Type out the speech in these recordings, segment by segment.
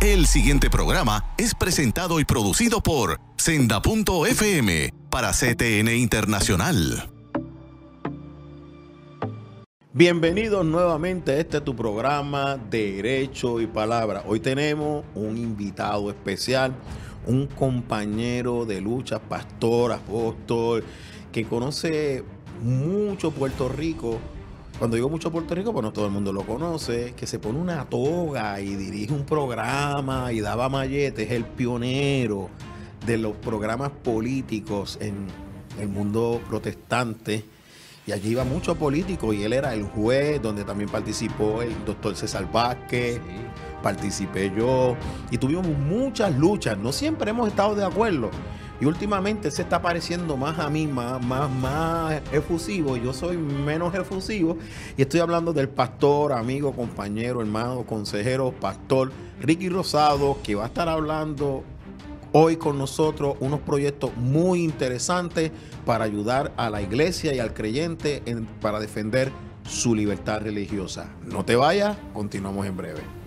El siguiente programa es presentado y producido por Senda.fm para CTN Internacional. Bienvenidos nuevamente a este tu programa Derecho y Palabra. Hoy tenemos un invitado especial, un compañero de lucha, pastor, apóstol, que conoce mucho Puerto Rico cuando digo mucho Puerto Rico, pues no todo el mundo lo conoce, que se pone una toga y dirige un programa y daba malletes, es el pionero de los programas políticos en el mundo protestante. Y allí iba mucho político y él era el juez, donde también participó el doctor César Vázquez, participé yo y tuvimos muchas luchas. No siempre hemos estado de acuerdo, y últimamente se está pareciendo más a mí, más, más, más efusivo. Yo soy menos efusivo. Y estoy hablando del pastor, amigo, compañero, hermano, consejero, pastor Ricky Rosado, que va a estar hablando hoy con nosotros unos proyectos muy interesantes para ayudar a la iglesia y al creyente para defender su libertad religiosa. No te vayas, continuamos en breve.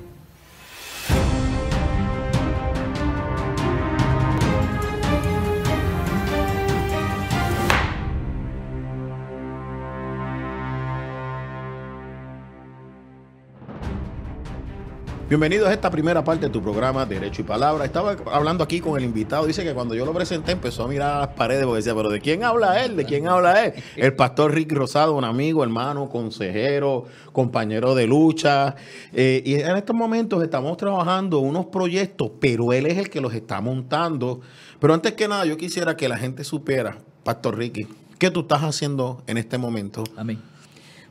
Bienvenidos a esta primera parte de tu programa Derecho y Palabra. Estaba hablando aquí con el invitado. Dice que cuando yo lo presenté empezó a mirar a las paredes porque decía, pero ¿de quién habla él? ¿De quién habla él? El pastor Rick Rosado, un amigo, hermano, consejero, compañero de lucha. Eh, y en estos momentos estamos trabajando unos proyectos, pero él es el que los está montando. Pero antes que nada, yo quisiera que la gente supiera, Pastor Ricky, ¿qué tú estás haciendo en este momento? Amén.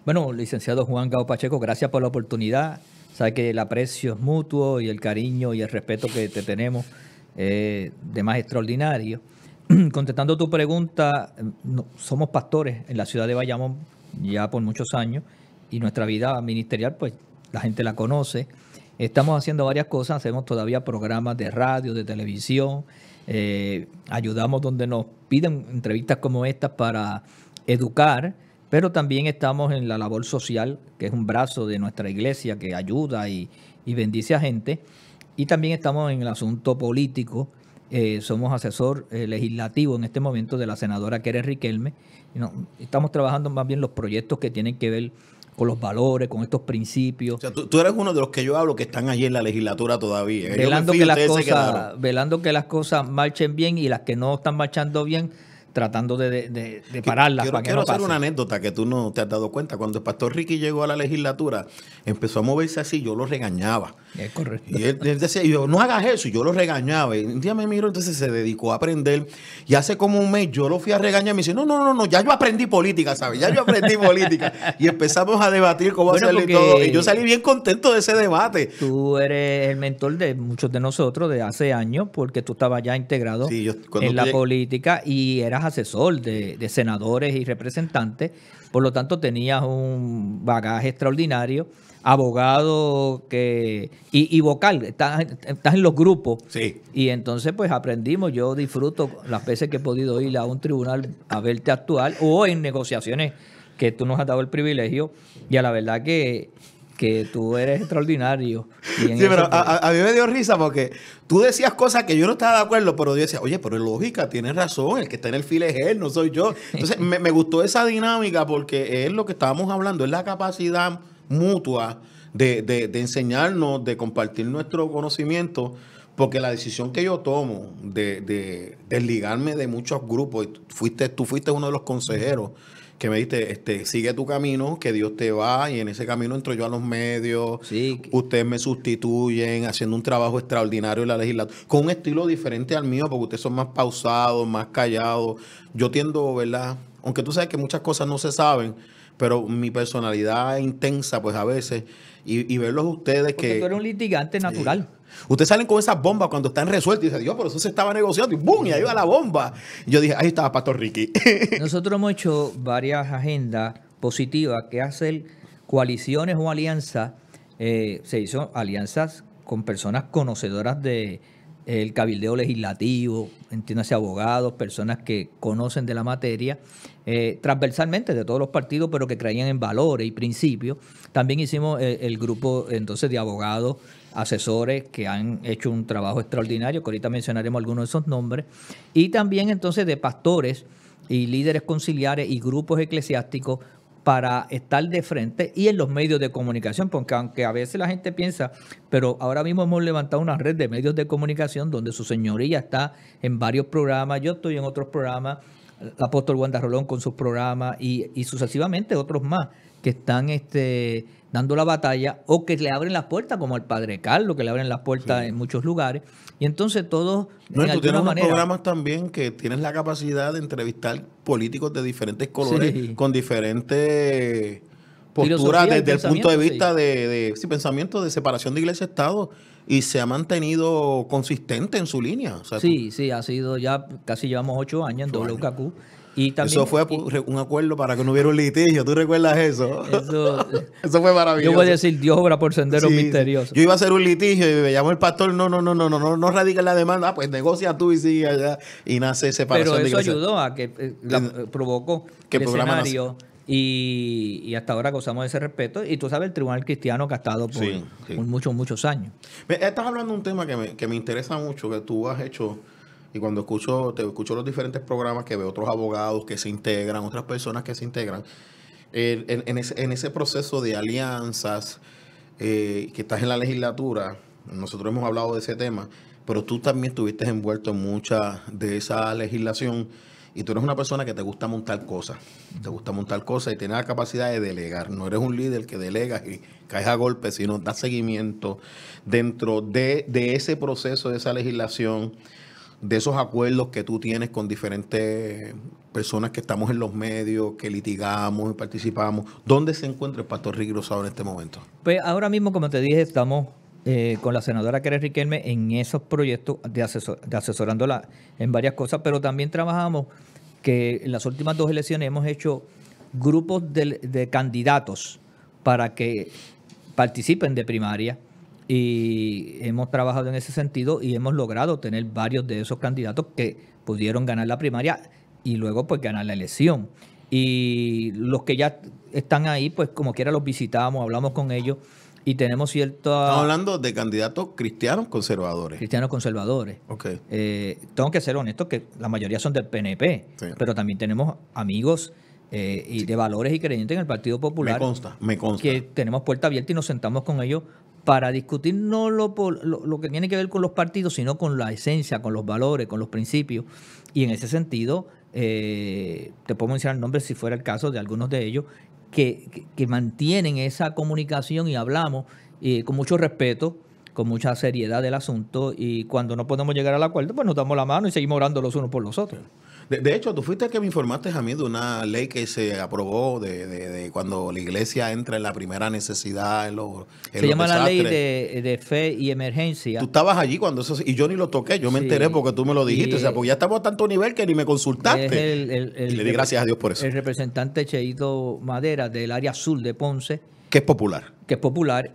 Bueno, licenciado Juan Gao Pacheco, gracias por la oportunidad Sabes que el aprecio es mutuo y el cariño y el respeto que te tenemos es de más extraordinario. Contestando tu pregunta, somos pastores en la ciudad de Bayamón ya por muchos años y nuestra vida ministerial, pues la gente la conoce. Estamos haciendo varias cosas, hacemos todavía programas de radio, de televisión, eh, ayudamos donde nos piden entrevistas como estas para educar pero también estamos en la labor social, que es un brazo de nuestra iglesia que ayuda y, bendice a gente, y también estamos en el asunto político. Eh, somos asesor eh, legislativo en este momento de la senadora Keren Riquelme. estamos trabajando más bien los proyectos que tienen que ver con los valores, con estos principios. tú, eres uno de los que yo hablo que están allí en la legislatura todavía. Velando, que las cosas, velando que las cosas marchen bien y las que no están marchando bien, tratando de, de, de, Quiero, para quiero hacer una anécdota que tú no te has dado cuenta. Cuando el pastor Ricky llegó a la legislatura, empezó a moverse así, yo lo regañaba Es correcto. Y él, decía, yo, no hagas eso. yo lo regañaba. Y un día me miro, entonces se dedicó a aprender. Y hace como un mes yo lo fui a regañar. Y me dice, no, no, no, no, ya yo aprendí política, ¿sabes? Ya yo aprendí política. y empezamos a debatir cómo hacerlo y todo. Y yo salí bien contento de ese debate. Tú eres el mentor de muchos de nosotros de hace años, porque tú estabas ya integrado en la política y eras asesor de senadores y representantes. Por lo tanto, tenías un bagaje extraordinario abogado que, y, vocal, estás, en los grupos. Y entonces pues aprendimos, yo disfruto las veces que he podido ir a un tribunal a verte actuar o en negociaciones que tú nos has dado el privilegio y a la verdad que, tú eres extraordinario. sí, pero pues, a, mí me dio risa porque tú decías cosas que yo no estaba de acuerdo, pero yo decía, oye, pero es lógica, tienes razón, el que está en el file es él, no soy yo. Entonces me, me gustó esa dinámica porque es lo que estábamos hablando, es la capacidad mutua de, enseñarnos, de compartir nuestro conocimiento, porque la decisión que yo tomo de, desligarme de muchos grupos, fuiste, tú fuiste uno de los consejeros que me dijiste, este, sigue tu camino, que Dios te va, y en ese camino entro yo a los medios, ustedes me sustituyen, haciendo un trabajo extraordinario en la legislatura, con un estilo diferente al mío, porque ustedes son más pausados, más callados. Yo tiendo, ¿verdad? Aunque tú sabes que muchas cosas no se saben, pero mi personalidad intensa, pues a veces, y, verlos ustedes que... Tú eres un litigante natural. ustedes salen con esas bombas cuando están resueltas y dicen, Dios, por eso se estaba negociando y bum Y ahí va la bomba. yo dije, ahí estaba Pastor Ricky. Nosotros hemos hecho varias agendas positivas que hacen coaliciones o alianzas. Eh, se hizo alianzas con personas conocedoras de, el cabildeo legislativo, entiéndase abogados, personas que conocen de la materia, eh, transversalmente de todos los partidos, pero que creían en valores y principios. También hicimos el, eh, el, grupo entonces de abogados, asesores que han hecho un trabajo extraordinario, que ahorita mencionaremos algunos de esos nombres, y también entonces de pastores y líderes conciliares y grupos eclesiásticos para estar de frente y en los medios de comunicación, porque aunque a veces la gente piensa, pero ahora mismo hemos levantado una red de medios de comunicación donde su señoría está en varios programas, yo estoy en otros programas, la apóstol Wanda Rolón con sus programas y, sucesivamente otros más que están este, dando la batalla o que le abren las puertas, como el padre Carlos, que le abren las puertas en muchos lugares. Y entonces todos... No, tú tienes programas también que tienes la capacidad de entrevistar políticos de diferentes colores, con diferentes postura desde el punto de vista de, pensamiento de separación de iglesia-estado y se ha mantenido consistente en su línea. sea, sí, sí, ha sido ya casi llevamos ocho años en WKQ. Y también, eso fue un acuerdo para que no hubiera un litigio. ¿Tú recuerdas eso? Eso, fue maravilloso. Yo voy a decir, Dios obra por senderos misterioso. Yo iba a hacer un litigio y me el pastor, no, no, no, no, no, no, no radica la demanda. Ah, pues negocia tú y sigue allá. Y nace separación Pero eso ayudó a que eh, provocó que el escenario y, hasta ahora gozamos de ese respeto. Y tú sabes, el tribunal cristiano que ha estado por, muchos, muchos años. Estás hablando de un tema que me, interesa mucho, que tú has hecho. Y cuando escucho, te escucho los diferentes programas que veo otros abogados que se integran, otras personas que se integran, en, ese, proceso de alianzas eh, que estás en la legislatura, nosotros hemos hablado de ese tema, pero tú también estuviste envuelto en mucha de esa legislación y tú eres una persona que te gusta montar cosas, te gusta montar cosas y tienes la capacidad de delegar, no eres un líder que delega y caes a golpes, sino da seguimiento dentro de, ese proceso, de esa legislación, de esos acuerdos que tú tienes con diferentes personas que estamos en los medios, que litigamos y participamos. ¿Dónde se encuentra el pastor Rosado en este momento? Pues ahora mismo, como te dije, estamos eh, con la senadora Keres Riquelme en esos proyectos, de, asesor, de asesorándola en varias cosas, pero también trabajamos que en las últimas dos elecciones hemos hecho grupos de, de candidatos para que participen de primaria y hemos trabajado en ese sentido y hemos logrado tener varios de esos candidatos que pudieron ganar la primaria y luego pues ganar la elección. Y los que ya están ahí, pues como quiera los visitamos, hablamos con ellos y tenemos cierto Estamos hablando de candidatos cristianos conservadores. Cristianos conservadores. Ok. Eh, tengo que ser honesto que la mayoría son del PNP, pero también tenemos amigos eh, y de valores y creyentes en el Partido Popular. Me consta, me consta. Que tenemos puerta abierta y nos sentamos con ellos para discutir no lo, lo, lo, que tiene que ver con los partidos, sino con la esencia, con los valores, con los principios. Y en ese sentido, eh, te puedo mencionar nombres si fuera el caso de algunos de ellos que, mantienen esa comunicación y hablamos eh, con mucho respeto, con mucha seriedad del asunto y cuando no podemos llegar al acuerdo, pues nos damos la mano y seguimos orando los unos por los otros. De, hecho, tú fuiste el que me informaste a mí de una ley que se aprobó de, cuando la iglesia entra en la primera necesidad. se llama la ley de, fe y emergencia. Tú estabas allí cuando eso, y yo ni lo toqué, yo me enteré porque tú me lo dijiste, o sea, porque ya estamos a tanto nivel que ni me consultaste. le di gracias a Dios por eso. El representante Cheito Madera del área sur de Ponce. Que es popular. Que es popular.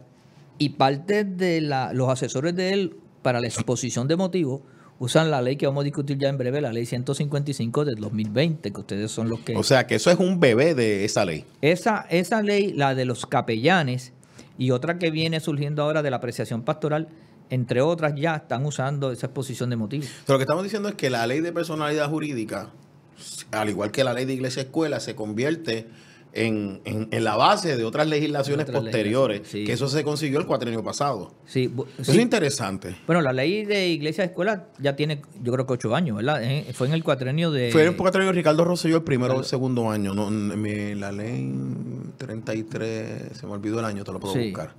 Y parte de los asesores de él para la exposición de motivos usan la ley que vamos a discutir ya en breve, la ley 155 del 2020, que ustedes son los que... O sea, que eso es un bebé de esa ley. Esa, esa ley, la de los capellanes, y otra que viene surgiendo ahora de la apreciación pastoral, entre otras ya están usando esa exposición de motivos. Pero lo que estamos diciendo es que la ley de personalidad jurídica, al igual que la ley de iglesia escuela, se convierte en, la base de otras legislaciones posteriores, que eso se consiguió el cuatrienio pasado. Sí, es interesante. Bueno, la ley de iglesia de escuela ya tiene, yo creo que ocho años, ¿verdad? Fue en el cuatrenio de... Fue en el cuatrienio de Ricardo Rosselló el primero o el segundo año. la ley 33, se me olvidó el año, te lo puedo buscar.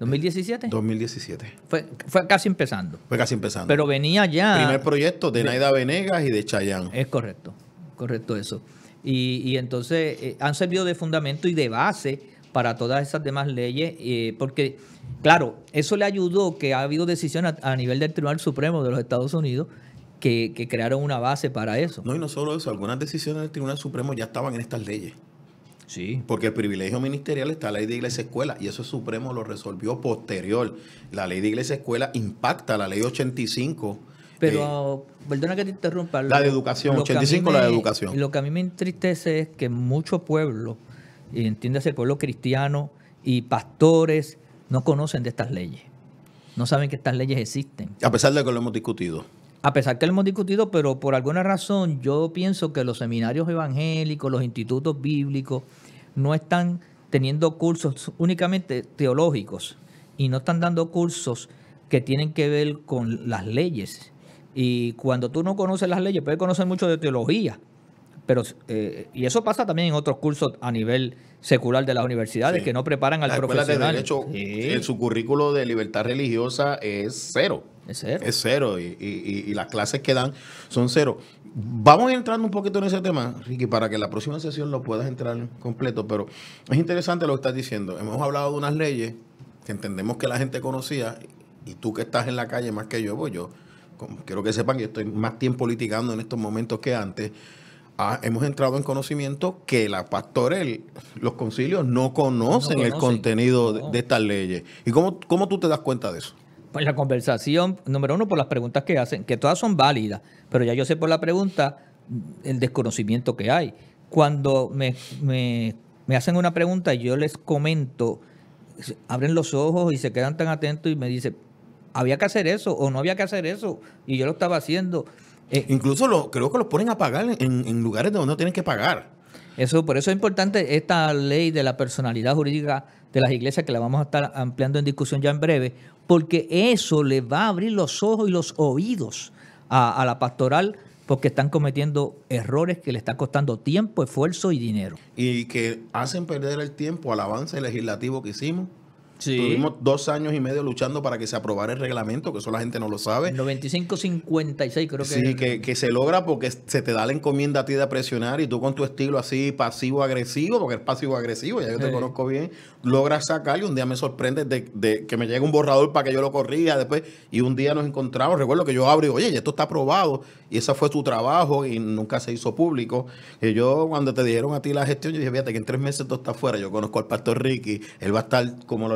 2017. 2017. Fue, fue, casi empezando. Fue casi empezando. Pero venía ya. Primer proyecto de Naida Venegas y de Chayán. Es correcto, correcto eso. Y, entonces eh, han servido de fundamento y de base para todas esas demás leyes, eh, porque, claro, eso le ayudó que ha habido decisiones a, nivel del Tribunal Supremo de los Estados Unidos que, crearon una base para eso. No, y no solo eso, algunas decisiones del Tribunal Supremo ya estaban en estas leyes. Sí. Porque el privilegio ministerial está en la ley de iglesia escuela y eso el Supremo lo resolvió posterior. La ley de iglesia escuela impacta la ley 85 pero, eh, perdona que te interrumpa. La de educación, 85 la de educación. Lo que a mí me entristece es que muchos pueblos, entiéndase el pueblo cristiano y pastores, no conocen de estas leyes. No saben que estas leyes existen. A pesar de que lo hemos discutido. A pesar que lo hemos discutido, pero por alguna razón yo pienso que los seminarios evangélicos, los institutos bíblicos, no están teniendo cursos únicamente teológicos y no están dando cursos que tienen que ver con las leyes y cuando tú no conoces las leyes, puedes conocer mucho de teología. Pero, eh, y eso pasa también en otros cursos a nivel secular de las universidades que no preparan al la profesional. De hecho, en su currículo de libertad religiosa es cero. Es cero. Es Y, las clases que dan son cero. Vamos entrando un poquito en ese tema, Ricky, para que la próxima sesión lo puedas entrar completo. Pero es interesante lo que estás diciendo. Hemos hablado de unas leyes que entendemos que la gente conocía. Y tú que estás en la calle más que yo, pues yo quiero que sepan que estoy más tiempo litigando en estos momentos que antes, ah, hemos entrado en conocimiento que la pastorel, los concilios no conocen, el contenido de, estas leyes. ¿Y cómo, cómo tú te das cuenta de eso? Pues la conversación, número uno, por las preguntas que hacen, que todas son válidas, pero ya yo sé por la pregunta el desconocimiento que hay. Cuando me, hacen una pregunta y yo les comento, abren los ojos y se quedan tan atentos y me dicen, había que hacer eso o no había que hacer eso y yo lo estaba haciendo. Eh, Incluso lo, creo que los ponen a pagar en, lugares donde no tienen que pagar. Eso, por eso es importante esta ley de la personalidad jurídica de las iglesias que la vamos a estar ampliando en discusión ya en breve, porque eso le va a abrir los ojos y los oídos a, a la pastoral porque están cometiendo errores que le están costando tiempo, esfuerzo y dinero. Y que hacen perder el tiempo al avance legislativo que hicimos Tuvimos dos años y medio luchando para que se aprobara el reglamento, que eso la gente no lo sabe. 95-56 creo que. Sí, que, que, se logra porque se te da la encomienda a ti de presionar y tú con tu estilo así pasivo-agresivo, porque es pasivo-agresivo, ya yo te conozco bien, logras sacar y un día me sorprende de, que me llegue un borrador para que yo lo corrija después y un día nos encontramos, recuerdo que yo abro y oye, ya esto está aprobado y ese fue tu trabajo y nunca se hizo público. Y yo cuando te dieron a ti la gestión, yo dije, fíjate que en tres meses todo está fuera, yo conozco al pastor Ricky, él va a estar como lo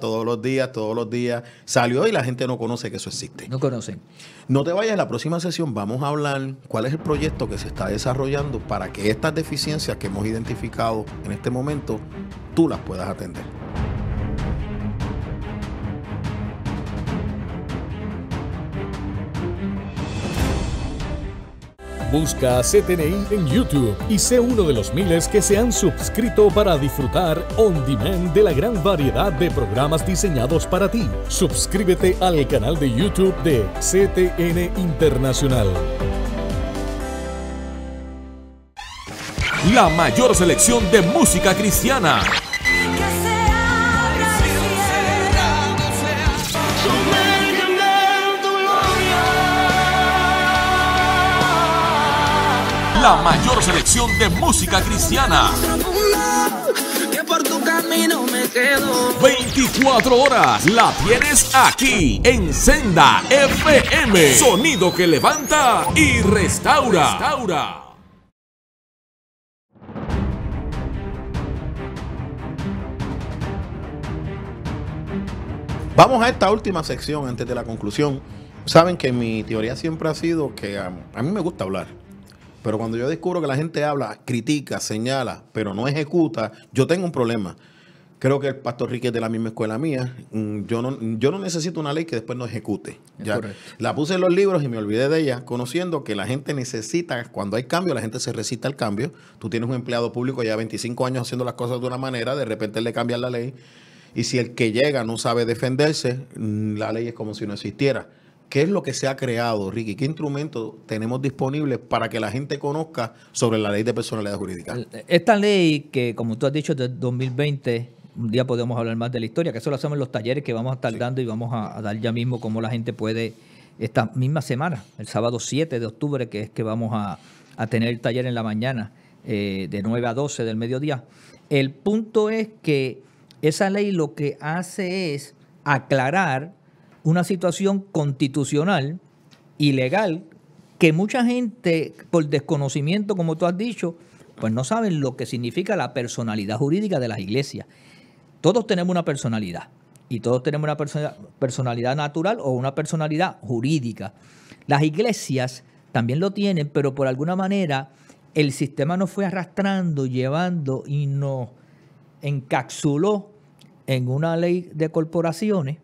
todos los días, todos los días. Salió y la gente no conoce que eso existe. No conocen. No te vayas, en la próxima sesión vamos a hablar cuál es el proyecto que se está desarrollando para que estas deficiencias que hemos identificado en este momento, tú las puedas atender. Busca a CTNI en YouTube y sé uno de los miles que se han suscrito para disfrutar on demand de la gran variedad de programas diseñados para ti. Suscríbete al canal de YouTube de CTN Internacional. La mayor selección de música cristiana la mayor selección de música cristiana. 24 horas la tienes aquí en Senda FM. Sonido que levanta y restaura. Vamos a esta última sección antes de la conclusión. Saben que mi teoría siempre ha sido que a mí me gusta hablar. Pero cuando yo descubro que la gente habla, critica, señala, pero no ejecuta, yo tengo un problema. Creo que el pastor Rique es de la misma escuela mía. Mm, yo no, yo no necesito una ley que después no ejecute. Ya. La puse en los libros y me olvidé de ella, conociendo que la gente necesita, cuando hay cambio, la gente se resiste al cambio. Tú tienes un empleado público ya 25 años haciendo las cosas de una manera, de repente le cambian la ley. Y si el que llega no sabe defenderse, mm, la ley es como si no existiera. ¿Qué es lo que se ha creado, Ricky? ¿Qué instrumentos tenemos disponibles para que la gente conozca sobre la ley de personalidad jurídica? Esta ley que, como tú has dicho, de 2020, un día podemos hablar más de la historia, que eso lo hacemos en los talleres que vamos a estar dando y vamos a, dar ya mismo cómo la gente puede, esta misma semana, el sábado 7 de octubre, que es que vamos a, tener el taller en la mañana, eh, de 9 a 12 del mediodía. El punto es que esa ley lo que hace es aclarar una situación constitucional y legal que mucha gente, por desconocimiento, como tú has dicho, pues no saben lo que significa la personalidad jurídica de las iglesias. Todos tenemos una personalidad y todos tenemos una personalidad natural o una personalidad jurídica. Las iglesias también lo tienen, pero por alguna manera el sistema nos fue arrastrando, llevando y nos encapsuló en una ley de corporaciones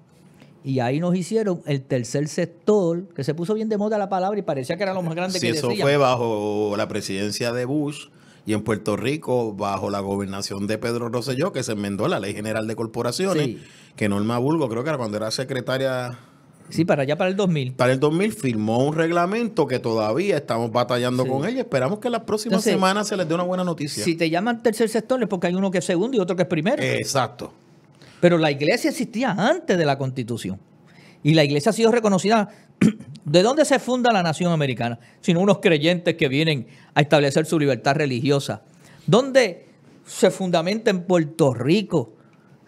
y ahí nos hicieron el tercer sector, que se puso bien de moda la palabra y parecía que era lo más grande sí, eso fue bajo la presidencia de Bush y en Puerto Rico bajo la gobernación de Pedro Rosselló, que se enmendó la Ley General de Corporaciones, que Norma Bulgo, creo que era cuando era secretaria... Sí, para allá para el 2000. Para el 2000 firmó un reglamento que todavía estamos batallando con ella esperamos que la próxima semana se les dé una buena noticia. Si te llaman tercer sector es porque hay uno que es segundo y otro que es primero. Exacto. Pero la iglesia existía antes de la constitución. Y la iglesia ha sido reconocida. ¿De dónde se funda la nación americana? Sino unos creyentes que vienen a establecer su libertad religiosa. ¿Dónde se fundamenta en Puerto Rico?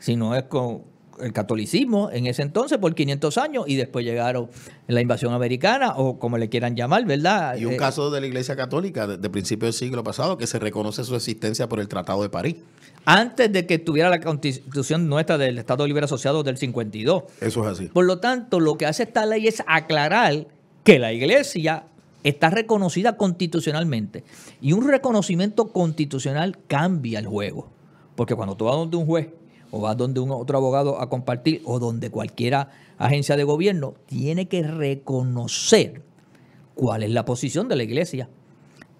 Si no es con el catolicismo en ese entonces por 500 años y después llegaron la invasión americana o como le quieran llamar, ¿verdad? Y un eh, caso de la Iglesia Católica de, principio principios del siglo pasado que se reconoce su existencia por el Tratado de París antes de que estuviera la constitución nuestra del Estado Libre Asociado del 52. Eso es así. Por lo tanto, lo que hace esta ley es aclarar que la iglesia está reconocida constitucionalmente. Y un reconocimiento constitucional cambia el juego. Porque cuando tú vas donde un juez o vas donde un otro abogado a compartir o donde cualquiera agencia de gobierno, tiene que reconocer cuál es la posición de la iglesia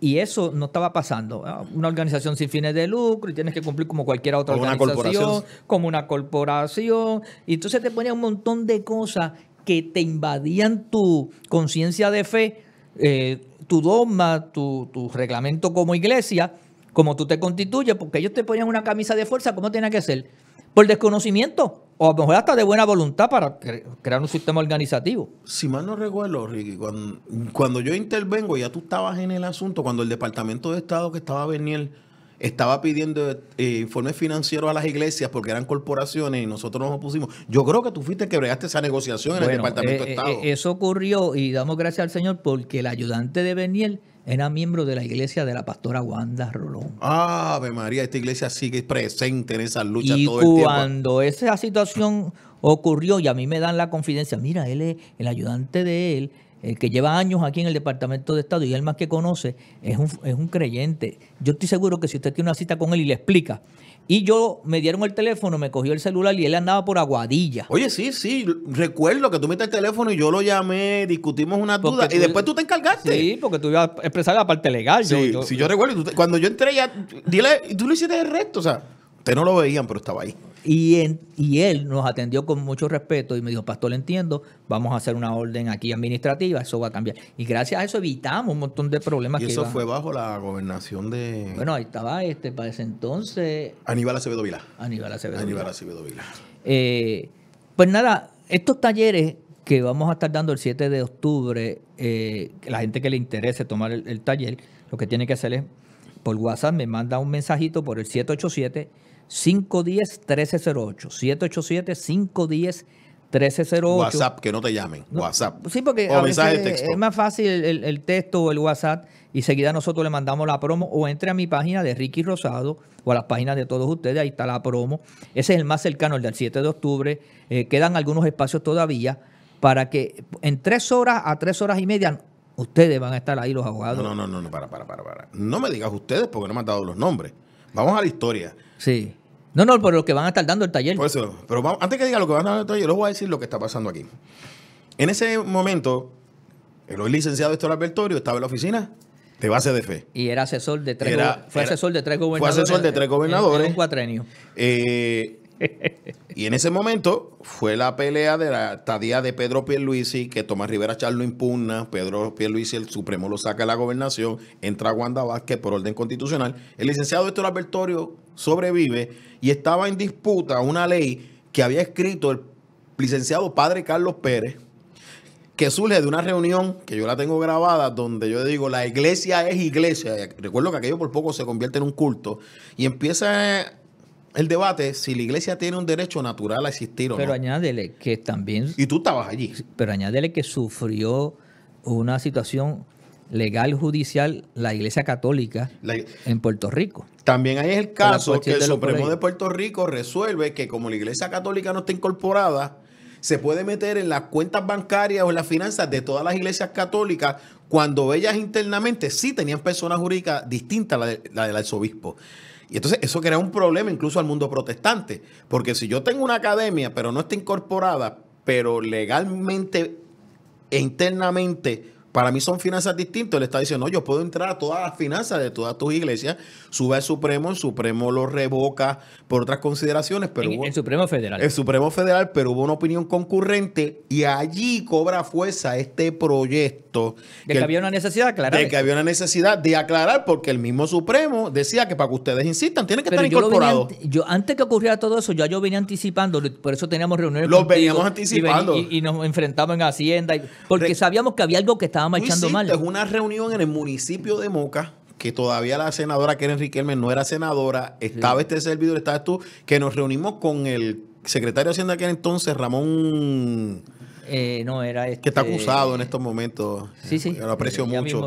y eso no estaba pasando. Ah, una organización sin fines de lucro y tienes que cumplir como cualquier otra organización, como una corporación. Y entonces te ponían un montón de cosas que te invadían tu conciencia de fe, eh, tu dogma, tu, reglamento como iglesia, como tú te constituyes, porque ellos te ponían una camisa de fuerza, ¿cómo tenía que ser? Por desconocimiento o a lo mejor hasta de buena voluntad para crear un sistema organizativo. Si mal no recuerdo, Ricky, cuando, yo intervengo, ya tú estabas en el asunto, cuando el Departamento de Estado que estaba Beniel estaba pidiendo eh, informes financieros a las iglesias porque eran corporaciones y nosotros nos opusimos. Yo creo que tú fuiste que bregaste esa negociación en el Departamento de eh, eh, Estado. eso ocurrió y damos gracias al Señor porque el ayudante de Beniel. Era miembro de la iglesia de la pastora Wanda Rolón. Ave María, esta iglesia sigue presente en esas luchas todo el tiempo. Cuando esa situación ocurrió, y a mí me dan la confidencia, mira, él es el ayudante de él, el que lleva años aquí en el Departamento de Estado y él más que conoce, es un, es un creyente. Yo estoy seguro que si usted tiene una cita con él y le explica, y yo me dieron el teléfono, me cogió el celular y él andaba por Aguadilla. Oye, sí, sí. Recuerdo que tú metiste el teléfono y yo lo llamé, discutimos una duda y después tú te encargaste. Sí, porque tú ibas a expresar la parte legal. Sí, yo, sí, yo recuerdo. Cuando yo entré ya, dile, tú lo hiciste de recto, o sea. Usted no lo veían, pero estaba ahí. Y, él nos atendió con mucho respeto y me dijo, pastor, le entiendo, vamos a hacer una orden aquí administrativa, eso va a cambiar. Y gracias a eso evitamos un montón de problemas. Y eso fue bajo la gobernación de... Bueno, ahí estaba este, para ese entonces... Aníbal Acevedo Vila. Aníbal Acevedo Aníbal eh, pues nada, estos talleres que vamos a estar dando el 7 de octubre, eh, la gente que le interese tomar el, el taller, lo que tiene que hacer es, por WhatsApp me manda un mensajito por el 787. 510-1308. 787-510-1308. WhatsApp, que no te llamen. WhatsApp. Sí, porque es más fácil el, texto o el WhatsApp y seguida nosotros le mandamos la promo o entre a mi página de Ricky Rosado o a las páginas de todos ustedes, ahí está la promo. Ese es el más cercano, el del 7 de octubre. Eh, quedan algunos espacios todavía para que en tres horas a tres horas y media ustedes van a estar ahí los abogados. No, no, no, no, para, para, para, para. No me digas ustedes porque no me han dado los nombres. Vamos a la historia. Sí. No, no, por lo que van a estar dando el taller. Por eso, pero antes que diga lo que van a dar el taller, les voy a decir lo que está pasando aquí. En ese momento, el licenciado Héctor Albertorio estaba en la oficina de base de fe. Y era asesor de tres, era, fue asesor de tres gobernadores. Fue asesor de tres gobernadores. un cuatrenio. Eh, y en ese momento fue la pelea de la estadía de Pedro Pierluisi, que Tomás Rivera Charlo impugna, Pedro Pierluisi, el Supremo lo saca de la gobernación, entra Wanda Vázquez por orden constitucional. El licenciado Héctor Albertorio sobrevive y estaba en disputa una ley que había escrito el licenciado padre Carlos Pérez, que surge de una reunión que yo la tengo grabada, donde yo digo, la iglesia es iglesia. Recuerdo que aquello por poco se convierte en un culto y empieza a el debate si la iglesia tiene un derecho natural a existir o no. Pero añádele que también... Y tú estabas allí. Pero añádele que sufrió una situación legal judicial la Iglesia Católica en Puerto Rico. También hay el caso que el Supremo de Puerto Rico resuelve que como la Iglesia Católica no está incorporada, se puede meter en las cuentas bancarias o en las finanzas de todas las iglesias católicas cuando ellas internamente sí tenían personas jurídicas distintas a la, la del arzobispo. Y entonces eso crea un problema incluso al mundo protestante, porque si yo tengo una academia pero no está incorporada, pero legalmente e internamente para mí son finanzas distintas. Le está diciendo, no, yo puedo entrar a todas las finanzas de todas tus iglesias, sube al Supremo, el Supremo lo revoca por otras consideraciones, pero el Supremo Federal. El Supremo Federal, pero hubo una opinión concurrente y allí cobra fuerza este proyecto. De que, había una necesidad de aclarar. De que había una necesidad de aclarar porque el mismo Supremo decía que para que ustedes insistan, tiene que pero estar incorporados. Yo, antes que ocurriera todo eso, ya yo venía anticipando, por eso teníamos reuniones. Los veníamos anticipando. Y, nos enfrentamos en Hacienda, porque sabíamos que había algo que estaba marchando mal. Es una reunión en el municipio de Moca que todavía la senadora Keren Riquelme no era senadora, estaba este servidor, estaba tú, que nos reunimos con el secretario de Hacienda que aquel entonces, Ramón... Eh, no, era Que está este acusado en estos momentos. Sí, sí. lo aprecio mucho.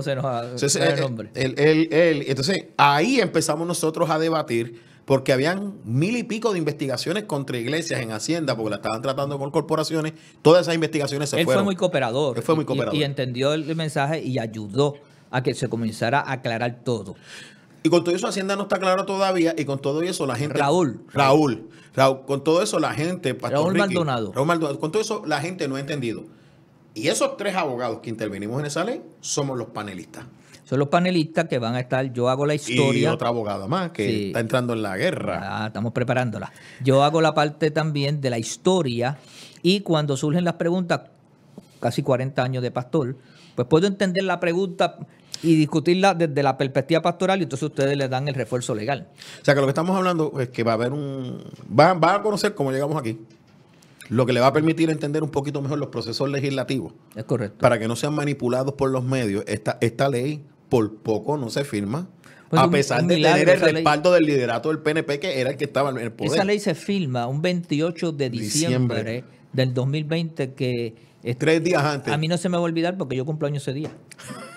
entonces, ahí empezamos nosotros a debatir porque habían mil y pico de investigaciones contra iglesias en Hacienda, porque la estaban tratando con corporaciones, todas esas investigaciones se fueron. Él fue muy cooperador. Él fue muy cooperador. Y, entendió el mensaje y ayudó a que se comenzara a aclarar todo. Y con todo eso Hacienda no está claro todavía, y con todo eso la gente... Raúl. Raúl. Raúl con todo eso la gente... Raúl Maldonado. Raúl Maldonado. Con todo eso la gente no ha entendido. Y esos tres abogados que intervenimos en esa ley somos los panelistas son los panelistas que van a estar. Yo hago la historia. Y otra abogada más que está entrando en la guerra. Ah, estamos preparándola. Yo hago la parte también de la historia y cuando surgen las preguntas, casi 40 años de pastor, pues puedo entender la pregunta y discutirla desde la perspectiva pastoral y entonces ustedes le dan el refuerzo legal. O sea que lo que estamos hablando es que va a haber un... Van, a conocer cómo llegamos aquí. Lo que le va a permitir entender un poquito mejor los procesos legislativos. Es correcto. Para que no sean manipulados por los medios. Esta, esta ley por poco no se firma. Pues a pesar de tener el respaldo del liderato del PNP, que era el que estaba en el poder. Esa ley se firma un 28 de diciembre, del 2020, que... Tres días antes. A mí no se me va a olvidar porque yo cumplo años ese día.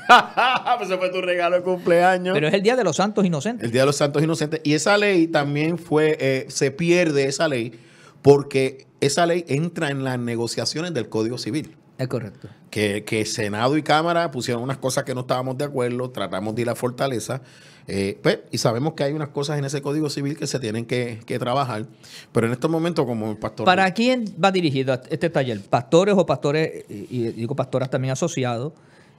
Pues fue tu regalo de cumpleaños. Pero es el Día de los Santos Inocentes. El Día de los Santos Inocentes. Y esa ley también fue, eh, se pierde esa ley porque esa ley entra en las negociaciones del Código Civil. Es correcto. Que, Senado y Cámara pusieron unas cosas que no estábamos de acuerdo, tratamos de ir a fortaleza, eh, pues, y sabemos que hay unas cosas en ese Código Civil que se tienen que, trabajar, pero en estos momentos como el pastor... ¿Para quién va dirigido este, este taller? ¿Pastores o pastores, y digo pastoras también asociados,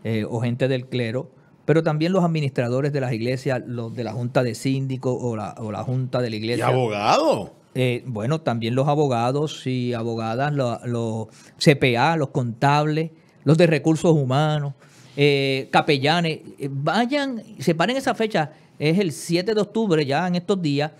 eh, o gente del clero, pero también los administradores de las iglesias, los de la Junta de Síndicos o la, o la Junta de la Iglesia. Y abogados. Eh, bueno, también los abogados y abogadas, los CPA, los contables, los de recursos humanos, eh, capellanes, eh, vayan, separen esa fecha, es el 7 de octubre, ya en estos días,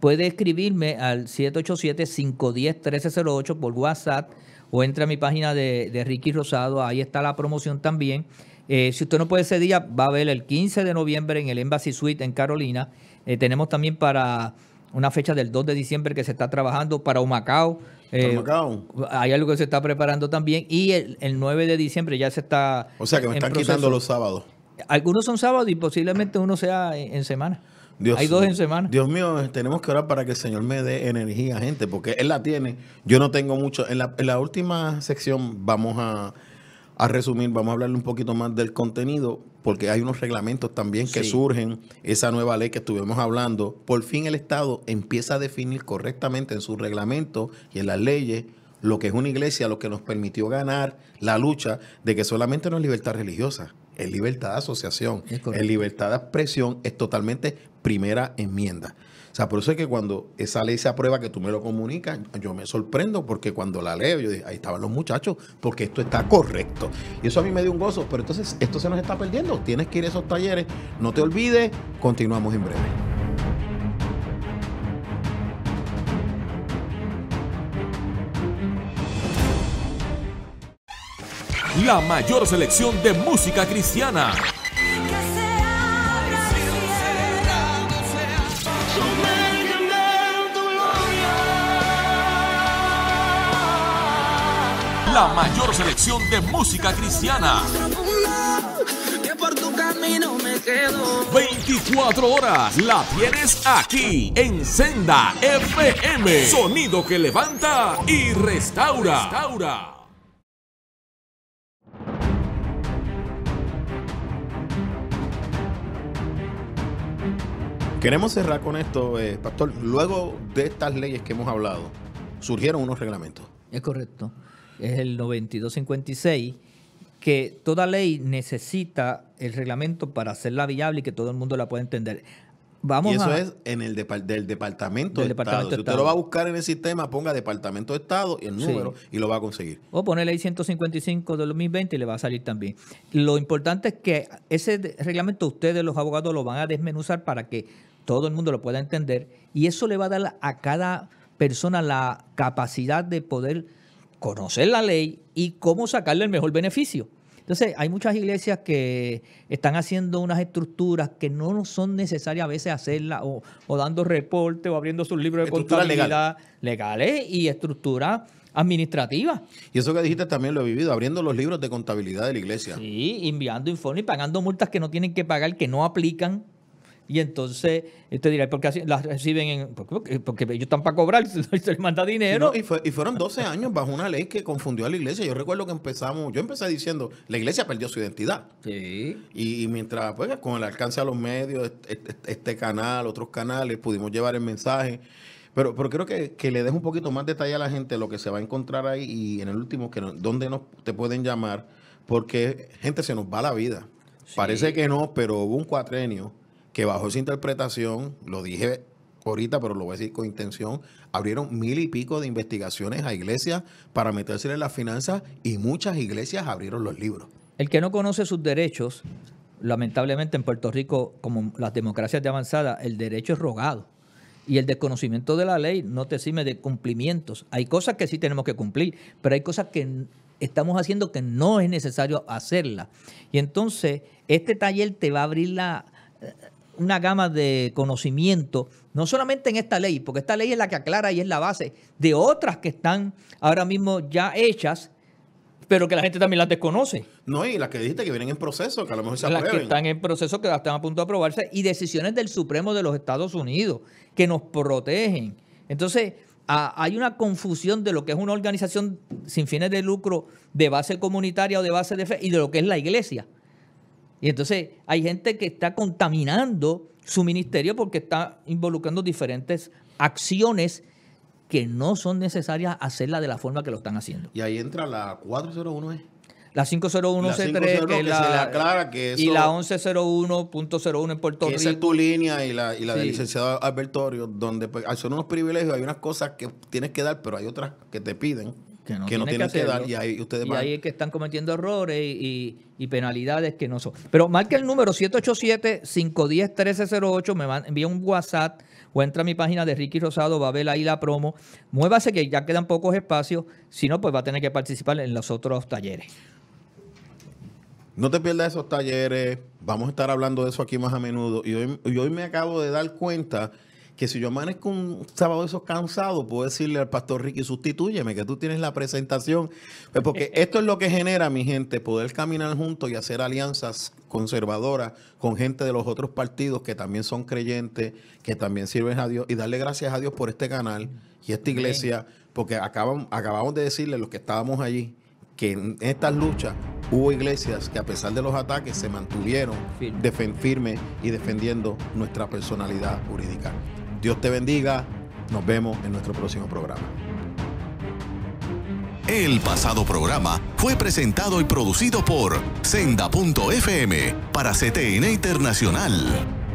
puede escribirme al 787-510-1308 por WhatsApp o entre a mi página de, Ricky Rosado, ahí está la promoción también. si usted no puede ese día, va a ver el 15 de noviembre en el Embassy Suite en Carolina. tenemos también para una fecha del 2 de diciembre que se está trabajando para Humacao. Eh, Macao, hay algo que se está preparando también y el, 9 de diciembre ya se está... O sea que me están quitando los sábados. Algunos son sábados y posiblemente uno sea en, semana. Hay dos en semana. Dios mío, eh, tenemos que orar para que el Señor me dé energía, gente, porque Él la tiene. Yo no tengo mucho. en la última sección vamos a a resumir, vamos a hablar un poquito más del contenido, porque hay unos reglamentos también que surgen, esa nueva ley que estuvimos hablando. Por fin el Estado empieza a definir correctamente en sus reglamentos y en las leyes lo que es una iglesia, lo que nos permitió ganar la lucha de que solamente no es libertad religiosa, es libertad de asociación, es libertad de expresión, es totalmente primera enmienda. O sea, por eso es que cuando esa ley se aprueba, que tú me lo comunicas, yo me sorprendo porque cuando la leo, yo digo, ahí estaban los muchachos, porque esto está correcto. Y eso a mí me dio un gozo, pero entonces esto se nos está perdiendo. Tienes que ir a esos talleres, no te olvides, continuamos en breve. La mayor selección de música cristiana la mayor selección de música cristiana. 24 horas la tienes aquí en Senda FM. Sonido que levanta y restaura. Queremos cerrar con esto, eh, Pastor. Luego de estas leyes que hemos hablado, surgieron unos reglamentos. Es correcto es el 9256, que toda ley necesita el reglamento para hacerla viable y que todo el mundo la pueda entender. Vamos y eso es en el del Departamento de Estado. usted lo va a buscar en el sistema, ponga Departamento de Estado y el número y lo va a conseguir. O pone ley 155 de 2020 y le va a salir también. Lo importante es que ese reglamento ustedes, los abogados, lo van a desmenuzar para que todo el mundo lo pueda entender y eso le va a dar a cada persona la capacidad de poder conocer la ley y cómo sacarle el mejor beneficio. Entonces, hay muchas iglesias que están haciendo unas estructuras que no son necesarias a veces hacerlas, o, dando reporte, o abriendo sus libros de contabilidad legales y estructuras administrativas. Y eso que dijiste también lo he vivido, abriendo los libros de contabilidad de la iglesia. Sí, enviando informes y pagando multas que no tienen que pagar, que no aplican y entonces te dirá, ¿por qué las reciben? porque, ellos están para cobrar, se les manda dinero. Y, fueron 12 años bajo una ley que confundió a la iglesia. Yo recuerdo que empezamos, yo empecé diciendo, la iglesia perdió su identidad. Sí. Y, mientras, pues, con el alcance a los medios, este, canal, otros canales, pudimos llevar el mensaje. Pero, pero creo que, le des un poquito más de detalle a la gente lo que se va a encontrar ahí y en el último, que dónde nos, te pueden llamar, porque gente se nos va la vida. Parece que no, pero hubo un cuatrenio que bajo esa interpretación, lo dije ahorita, pero lo voy a decir con intención, abrieron mil y pico de investigaciones a iglesias para meterse en las finanzas y muchas iglesias abrieron los libros. El que no conoce sus derechos, lamentablemente en Puerto Rico, como las democracias de avanzada, el derecho es rogado. Y el desconocimiento de la ley no te exime de cumplimientos. Hay cosas que sí tenemos que cumplir, pero hay cosas que estamos haciendo que no es necesario hacerlas. Y entonces, este taller te va a abrir la, una gama de conocimiento, no solamente en esta ley, porque esta ley es la que aclara y es la base de otras que están ahora mismo ya hechas, pero que la gente también las desconoce. No, y las que dijiste que vienen en proceso, que a lo mejor se aprueben. están en proceso, que están a punto de aprobarse, y decisiones del Supremo de los Estados Unidos que nos protegen. Entonces, hay una confusión de lo que es una organización sin fines de lucro, de base comunitaria o de base de fe, y de lo que es la iglesia. Y entonces hay gente que está contaminando su ministerio porque está involucrando diferentes acciones que no son necesarias hacerla de la forma que lo están haciendo. Y ahí entra la 401E. ¿eh? La 501C3, que, la, que y la 1101.01 en Puerto Rico. Esa es tu línea y la, y la del licenciado Albertorio, donde pues, son unos privilegios, hay unas cosas que tienes que dar, pero hay otras que te piden que no, tienen que, dar. Y ahí, ustedes y ahí es que están cometiendo errores y, penalidades que no son. Pero marque el número 787-510-1308, me envía un WhatsApp o entra a mi página de Ricky Rosado, va a ver ahí la promo. Muévase que ya quedan pocos espacios, si no, pues va a tener que participar en los otros talleres. No te pierdas esos talleres, vamos a estar hablando de eso aquí más a menudo. Y hoy, y hoy me acabo de dar cuenta que si yo amanezco un sábado de esos cansado, puedo decirle al pastor Ricky, sustitúyeme, que tú tienes la presentación. Pues porque esto es lo que genera, mi gente, poder caminar juntos y hacer alianzas conservadoras con gente de los otros partidos que también son creyentes, que también sirven a Dios, y darle gracias a Dios por este canal y esta iglesia, porque acabamos, acabamos de decirle los que estábamos allí que en estas luchas hubo iglesias que a pesar de los ataques se mantuvieron firme, y defendiendo nuestra personalidad jurídica. Dios te bendiga. Nos vemos en nuestro próximo programa. El pasado programa fue presentado y producido por Senda.fm para CTN Internacional.